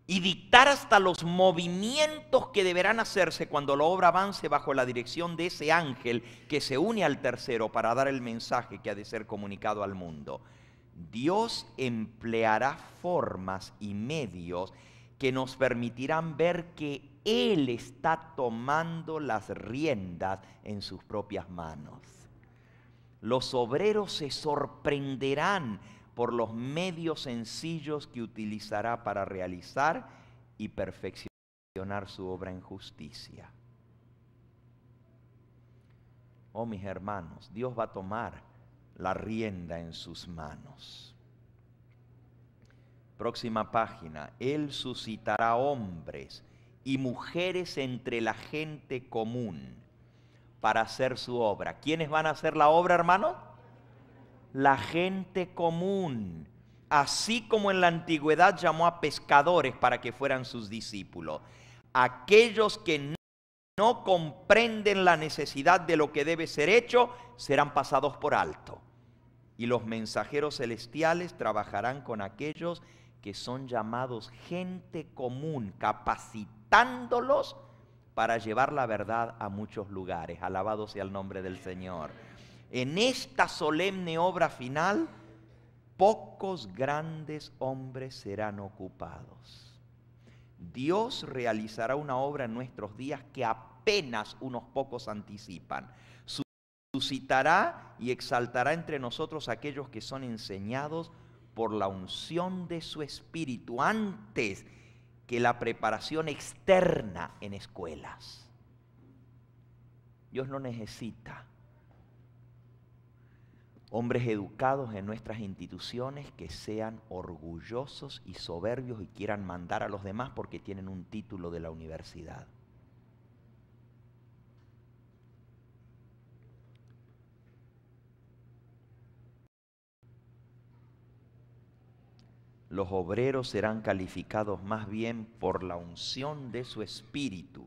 y dictar hasta los movimientos que deberán hacerse cuando la obra avance bajo la dirección de ese ángel que se une al tercero para dar el mensaje que ha de ser comunicado al mundo. Dios empleará formas y medios que nos permitirán ver que Él está tomando las riendas en sus propias manos. Los obreros se sorprenderán por los medios sencillos que utilizará para realizar y perfeccionar su obra en justicia. Oh mis hermanos, Dios va a tomar la rienda en sus manos. Próxima página. Él suscitará hombres y mujeres entre la gente común para hacer su obra. ¿Quiénes van a hacer la obra, hermano? La gente común. Así como en la antigüedad llamó a pescadores para que fueran sus discípulos. Aquellos que no comprenden la necesidad de lo que debe ser hecho, serán pasados por alto. Y los mensajeros celestiales trabajarán con aquellos que son llamados gente común, capacitándolos para llevar la verdad a muchos lugares. Alabado sea el nombre del Señor. En esta solemne obra final, pocos grandes hombres serán ocupados. Dios realizará una obra en nuestros días que apenas unos pocos anticipan. Suscitará y exaltará entre nosotros aquellos que son enseñados por la unción de su espíritu antes que la preparación externa en escuelas. Dios no necesita hombres educados en nuestras instituciones que sean orgullosos y soberbios y quieran mandar a los demás porque tienen un título de la universidad. los obreros serán calificados más bien por la unción de su espíritu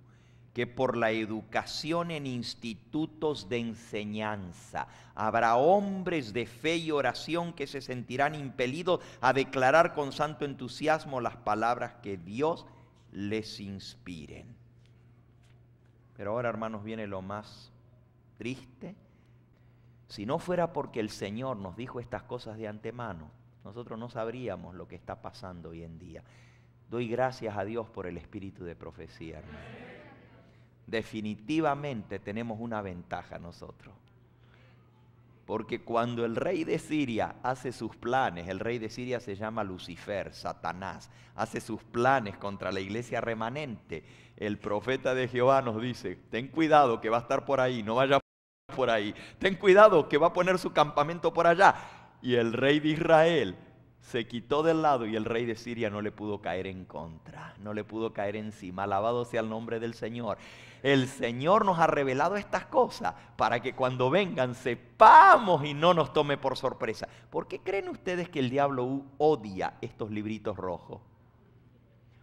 que por la educación en institutos de enseñanza. Habrá hombres de fe y oración que se sentirán impelidos a declarar con santo entusiasmo las palabras que Dios les inspiren. Pero ahora, hermanos, viene lo más triste. Si no fuera porque el Señor nos dijo estas cosas de antemano, nosotros no sabríamos lo que está pasando hoy en día. Doy gracias a Dios por el espíritu de profecía, Definitivamente tenemos una ventaja nosotros. Porque cuando el rey de Siria hace sus planes, el rey de Siria se llama Lucifer, Satanás, hace sus planes contra la iglesia remanente, el profeta de Jehová nos dice, ten cuidado que va a estar por ahí, no vaya por ahí, ten cuidado que va a poner su campamento por allá y el rey de Israel se quitó del lado y el rey de Siria no le pudo caer en contra, no le pudo caer encima. Alabado sea el nombre del Señor. El Señor nos ha revelado estas cosas para que cuando vengan sepamos y no nos tome por sorpresa. ¿Por qué creen ustedes que el diablo odia estos libritos rojos?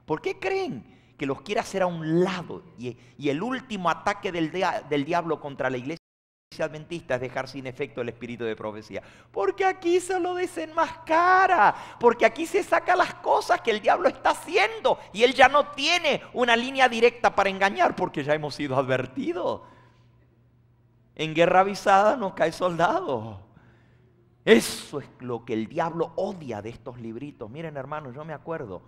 ¿Por qué creen que los quiere hacer a un lado? Y, el último ataque del, del diablo contra la iglesia adventista es dejar sin efecto el espíritu de profecía. Porque aquí se lo desenmascara, porque aquí se saca las cosas que el diablo está haciendo y él ya no tiene una línea directa para engañar porque ya hemos sido advertidos. En guerra avisada nos cae soldado. Eso es lo que el diablo odia de estos libritos. Miren hermanos, yo me acuerdo,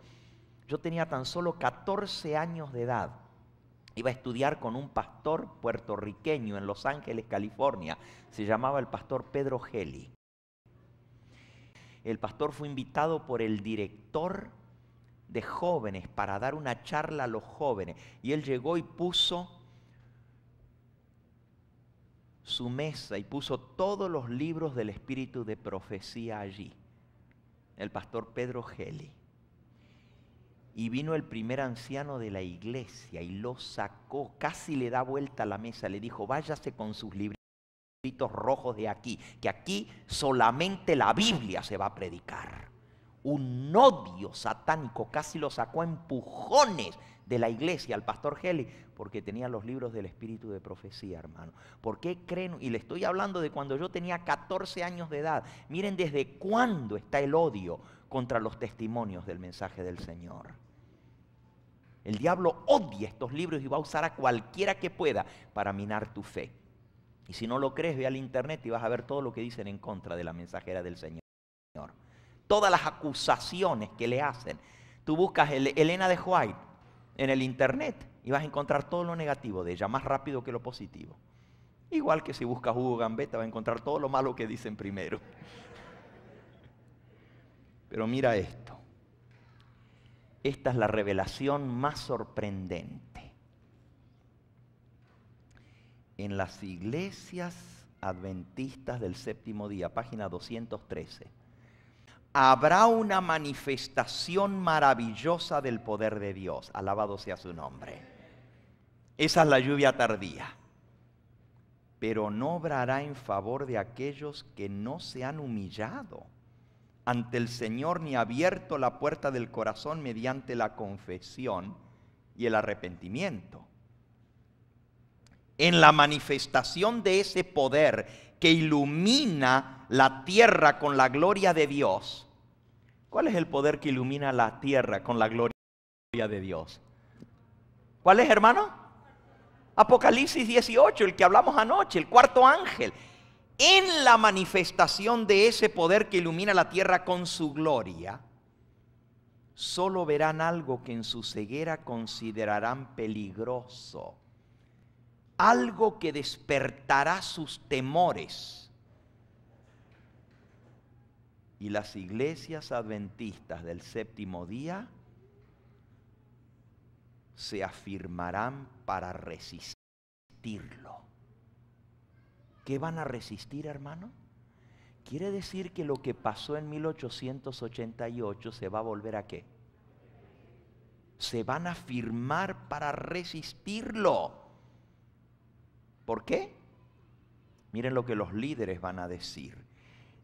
yo tenía tan solo 14 años de edad Iba a estudiar con un pastor puertorriqueño en Los Ángeles, California. Se llamaba el pastor Pedro Geli. El pastor fue invitado por el director de jóvenes para dar una charla a los jóvenes. Y él llegó y puso su mesa y puso todos los libros del espíritu de profecía allí. El pastor Pedro Geli y vino el primer anciano de la iglesia y lo sacó, casi le da vuelta a la mesa, le dijo, váyase con sus libritos rojos de aquí, que aquí solamente la Biblia se va a predicar. Un odio satánico casi lo sacó a empujones de la iglesia al pastor Heli, porque tenía los libros del espíritu de profecía, hermano. ¿Por qué creen? Y le estoy hablando de cuando yo tenía 14 años de edad. Miren desde cuándo está el odio contra los testimonios del mensaje del Señor. El diablo odia estos libros y va a usar a cualquiera que pueda para minar tu fe. Y si no lo crees, ve al internet y vas a ver todo lo que dicen en contra de la mensajera del Señor. Todas las acusaciones que le hacen. Tú buscas Elena de White en el internet y vas a encontrar todo lo negativo de ella, más rápido que lo positivo. Igual que si buscas Hugo Gambetta, vas a encontrar todo lo malo que dicen primero. Pero mira esto. Esta es la revelación más sorprendente. En las iglesias adventistas del séptimo día, página 213, habrá una manifestación maravillosa del poder de Dios. Alabado sea su nombre. Esa es la lluvia tardía. Pero no obrará en favor de aquellos que no se han humillado ante el Señor ni abierto la puerta del corazón mediante la confesión y el arrepentimiento. En la manifestación de ese poder que ilumina la tierra con la gloria de Dios. ¿Cuál es el poder que ilumina la tierra con la gloria de Dios? ¿Cuál es, hermano? Apocalipsis 18, el que hablamos anoche, el cuarto ángel en la manifestación de ese poder que ilumina la tierra con su gloria, solo verán algo que en su ceguera considerarán peligroso, algo que despertará sus temores. Y las iglesias adventistas del séptimo día se afirmarán para resistirlo qué van a resistir, hermano? Quiere decir que lo que pasó en 1888 se va a volver a qué? Se van a firmar para resistirlo. ¿Por qué? Miren lo que los líderes van a decir.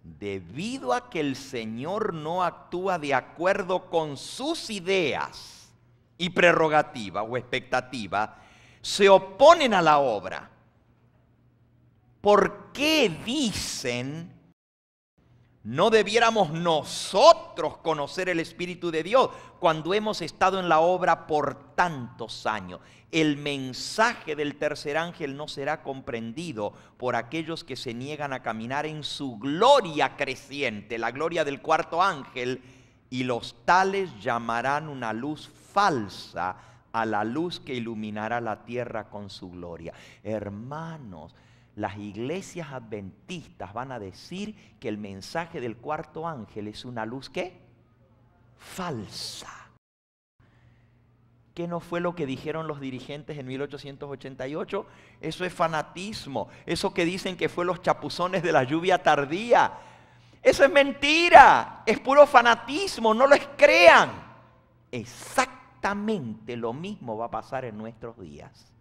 Debido a que el Señor no actúa de acuerdo con sus ideas y prerrogativa o expectativa, se oponen a la obra ¿por qué dicen, no debiéramos nosotros conocer el Espíritu de Dios cuando hemos estado en la obra por tantos años? El mensaje del tercer ángel no será comprendido por aquellos que se niegan a caminar en su gloria creciente, la gloria del cuarto ángel, y los tales llamarán una luz falsa a la luz que iluminará la tierra con su gloria. Hermanos, las iglesias adventistas van a decir que el mensaje del cuarto ángel es una luz que falsa. ¿Qué no fue lo que dijeron los dirigentes en 1888? Eso es fanatismo. Eso que dicen que fue los chapuzones de la lluvia tardía. Eso es mentira. Es puro fanatismo. No les crean. Exactamente lo mismo va a pasar en nuestros días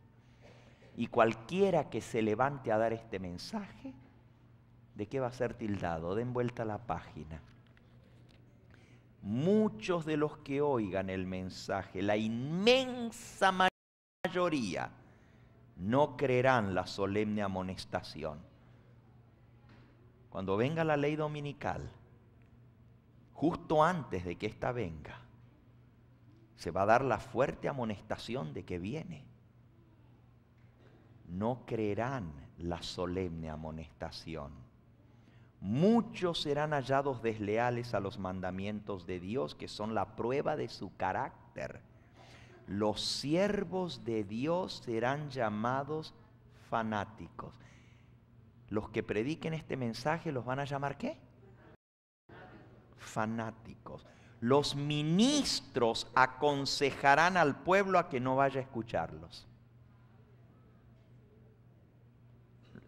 y cualquiera que se levante a dar este mensaje, ¿de qué va a ser tildado? Den vuelta la página. Muchos de los que oigan el mensaje, la inmensa mayoría, no creerán la solemne amonestación. Cuando venga la ley dominical, justo antes de que ésta venga, se va a dar la fuerte amonestación de que viene no creerán la solemne amonestación. Muchos serán hallados desleales a los mandamientos de Dios, que son la prueba de su carácter. Los siervos de Dios serán llamados fanáticos. Los que prediquen este mensaje los van a llamar qué? Fanáticos. Los ministros aconsejarán al pueblo a que no vaya a escucharlos.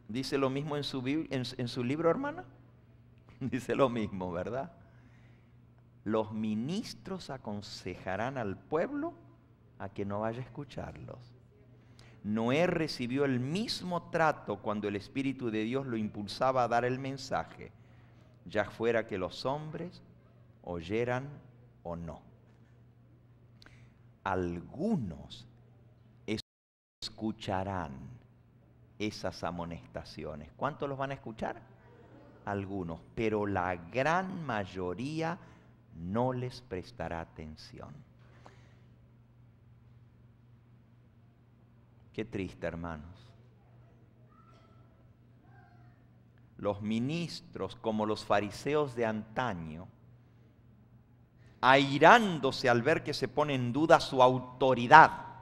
¿Dice lo mismo en su, libro, hermana? [laughs] Dice lo mismo, ¿verdad? Los ministros aconsejarán al pueblo a que no vaya a escucharlos. Noé recibió el mismo trato cuando el Espíritu de Dios lo impulsaba a dar el mensaje, ya fuera que los hombres oyeran o no. Algunos escucharán esas amonestaciones. ¿Cuántos los van a escuchar? Algunos, pero la gran mayoría no les prestará atención. Qué triste, hermanos. Los ministros, como los fariseos de antaño, airándose al ver que se pone en duda su autoridad,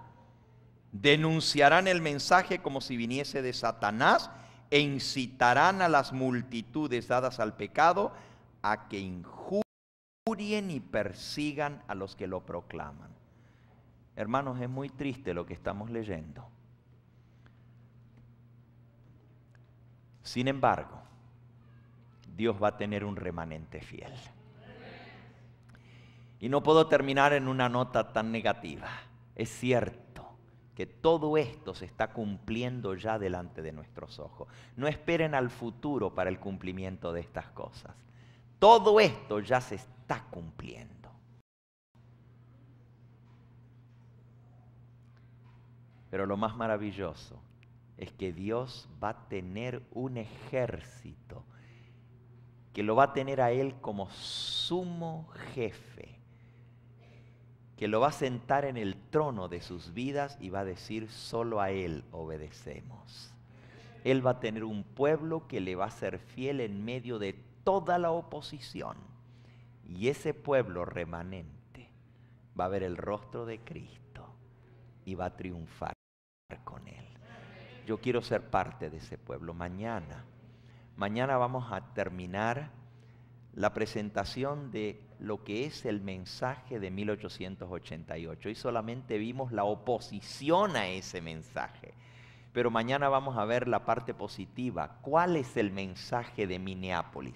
denunciarán el mensaje como si viniese de Satanás e incitarán a las multitudes dadas al pecado a que injurien y persigan a los que lo proclaman. Hermanos, es muy triste lo que estamos leyendo. Sin embargo, Dios va a tener un remanente fiel. Y no puedo terminar en una nota tan negativa. Es cierto que todo esto se está cumpliendo ya delante de nuestros ojos. No esperen al futuro para el cumplimiento de estas cosas. Todo esto ya se está cumpliendo. Pero lo más maravilloso es que Dios va a tener un ejército que lo va a tener a Él como sumo jefe que lo va a sentar en el trono de sus vidas y va a decir, solo a Él obedecemos. Él va a tener un pueblo que le va a ser fiel en medio de toda la oposición. Y ese pueblo remanente va a ver el rostro de Cristo y va a triunfar con Él. Yo quiero ser parte de ese pueblo mañana. Mañana vamos a terminar la presentación de lo que es el mensaje de 1888 y solamente vimos la oposición a ese mensaje. Pero mañana vamos a ver la parte positiva. ¿Cuál es el mensaje de Minneapolis?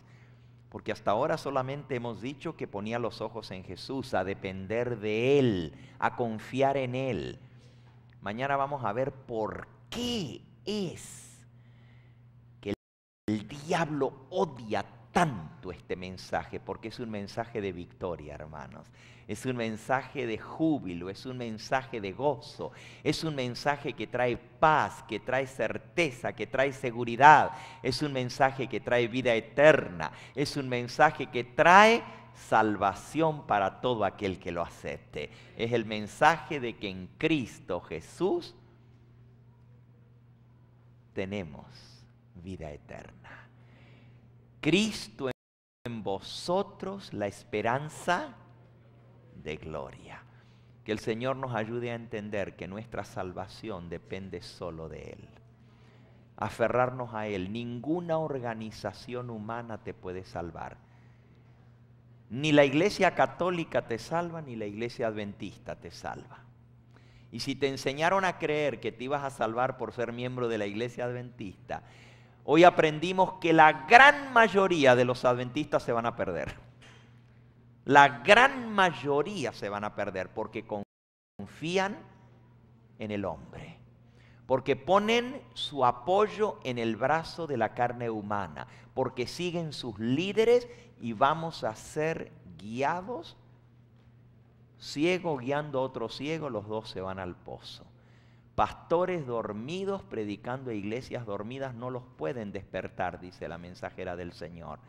Porque hasta ahora solamente hemos dicho que ponía los ojos en Jesús, a depender de Él, a confiar en Él. Mañana vamos a ver por qué es que el diablo odia tanto este mensaje, porque es un mensaje de victoria, hermanos. Es un mensaje de júbilo, es un mensaje de gozo, es un mensaje que trae paz, que trae certeza, que trae seguridad, es un mensaje que trae vida eterna, es un mensaje que trae salvación para todo aquel que lo acepte. Es el mensaje de que en Cristo Jesús tenemos vida eterna. Cristo en vosotros la esperanza de gloria. Que el Señor nos ayude a entender que nuestra salvación depende solo de Él. Aferrarnos a Él. Ninguna organización humana te puede salvar. Ni la iglesia católica te salva, ni la iglesia adventista te salva. Y si te enseñaron a creer que te ibas a salvar por ser miembro de la iglesia adventista, hoy aprendimos que la gran mayoría de los adventistas se van a perder. La gran mayoría se van a perder porque confían en el hombre porque ponen su apoyo en el brazo de la carne humana, porque siguen sus líderes y vamos a ser guiados, ciego guiando a otro ciego, los dos se van al pozo. Pastores dormidos predicando a iglesias dormidas no los pueden despertar, dice la mensajera del Señor.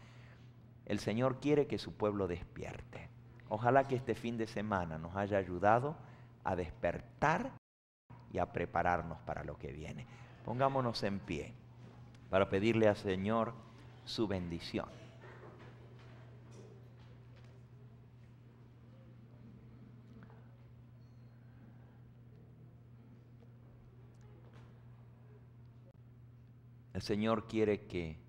El Señor quiere que su pueblo despierte. Ojalá que este fin de semana nos haya ayudado a despertar y a prepararnos para lo que viene. Pongámonos en pie para pedirle al Señor su bendición. El Señor quiere que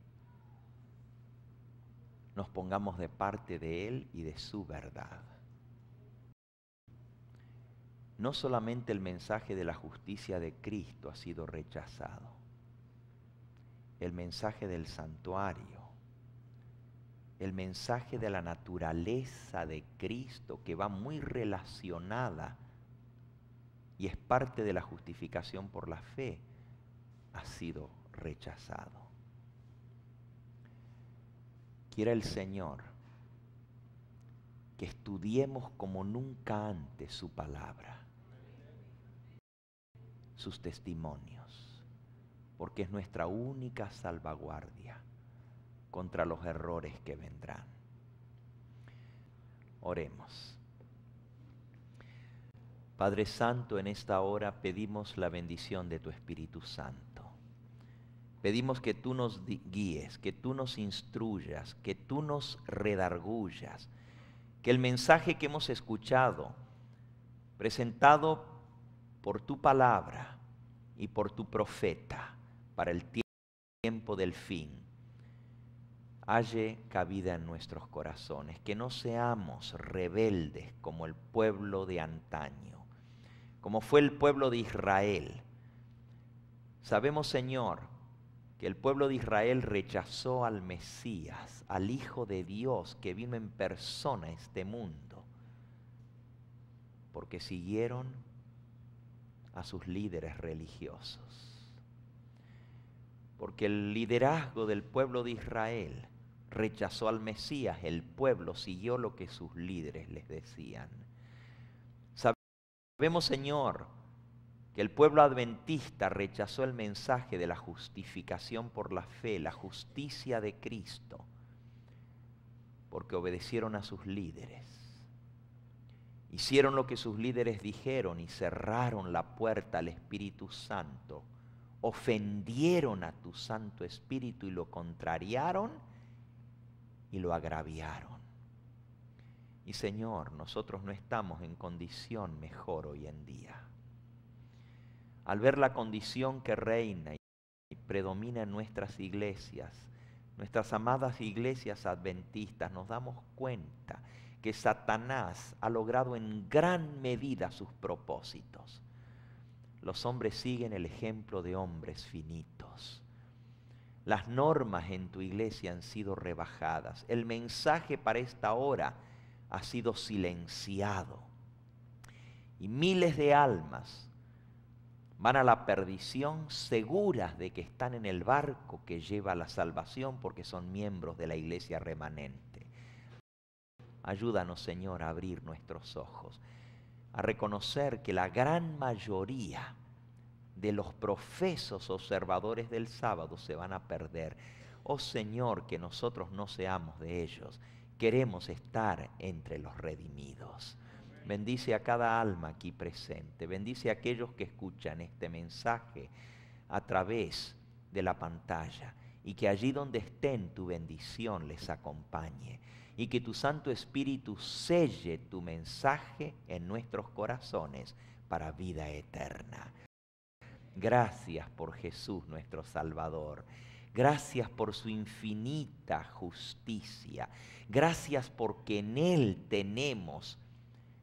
nos pongamos de parte de Él y de su verdad. No solamente el mensaje de la justicia de Cristo ha sido rechazado, el mensaje del santuario, el mensaje de la naturaleza de Cristo que va muy relacionada y es parte de la justificación por la fe, ha sido rechazado. Quiera el Señor que estudiemos como nunca antes su palabra, sus testimonios, porque es nuestra única salvaguardia contra los errores que vendrán. Oremos. Padre Santo, en esta hora pedimos la bendición de tu Espíritu Santo Pedimos que tú nos guíes, que tú nos instruyas, que tú nos redargullas, que el mensaje que hemos escuchado, presentado por tu palabra y por tu profeta para el tiempo del fin, halle cabida en nuestros corazones, que no seamos rebeldes como el pueblo de antaño, como fue el pueblo de Israel. Sabemos, Señor, que el pueblo de Israel rechazó al Mesías, al Hijo de Dios que vino en persona este mundo, porque siguieron a sus líderes religiosos, porque el liderazgo del pueblo de Israel rechazó al Mesías, el pueblo siguió lo que sus líderes les decían. Sabemos, Señor, que el pueblo adventista rechazó el mensaje de la justificación por la fe, la justicia de Cristo, porque obedecieron a sus líderes. Hicieron lo que sus líderes dijeron y cerraron la puerta al Espíritu Santo. Ofendieron a tu Santo Espíritu y lo contrariaron y lo agraviaron. Y Señor, nosotros no estamos en condición mejor hoy en día al ver la condición que reina y predomina en nuestras iglesias, nuestras amadas iglesias adventistas, nos damos cuenta que Satanás ha logrado en gran medida sus propósitos. Los hombres siguen el ejemplo de hombres finitos. Las normas en tu iglesia han sido rebajadas. El mensaje para esta hora ha sido silenciado. Y miles de almas van a la perdición seguras de que están en el barco que lleva a la salvación porque son miembros de la iglesia remanente. Ayúdanos, Señor, a abrir nuestros ojos, a reconocer que la gran mayoría de los profesos observadores del sábado se van a perder. Oh Señor, que nosotros no seamos de ellos. Queremos estar entre los redimidos. Bendice a cada alma aquí presente. Bendice a aquellos que escuchan este mensaje a través de la pantalla. Y que allí donde estén tu bendición les acompañe. Y que tu Santo Espíritu selle tu mensaje en nuestros corazones para vida eterna. Gracias por Jesús nuestro Salvador. Gracias por su infinita justicia. Gracias porque en Él tenemos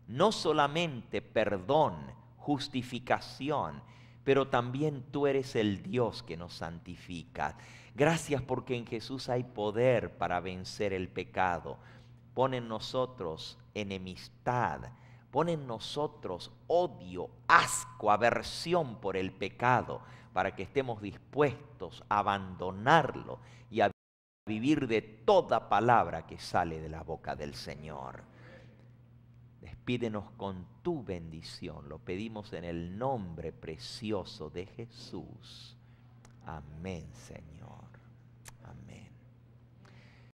no solamente perdón, justificación, pero también tú eres el Dios que nos santifica. Gracias porque en Jesús hay poder para vencer el pecado. Pon en nosotros enemistad, pon en nosotros odio, asco, aversión por el pecado, para que estemos dispuestos a abandonarlo y a vivir de toda palabra que sale de la boca del Señor. Pídenos con tu bendición. Lo pedimos en el nombre precioso de Jesús. Amén, Señor.